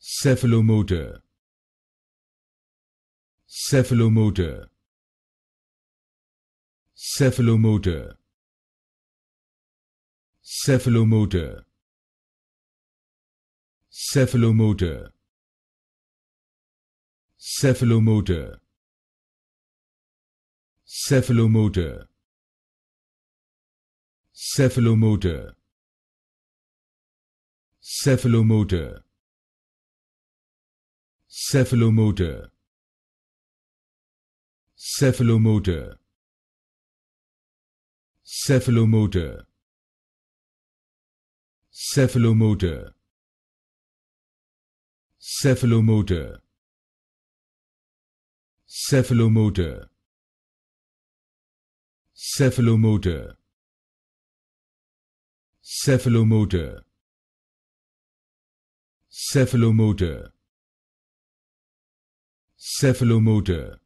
cephalomotor cephalomotor cephalomotor cephalomotor cephalomotor cephalomotor cephalomotor cephalomotor cephalomotor cephalomotor cephalomotor cephalomotor cephalomotor cephalomotor cephalomotor cephalomotor cephalomotor cephalomotor cephalomotor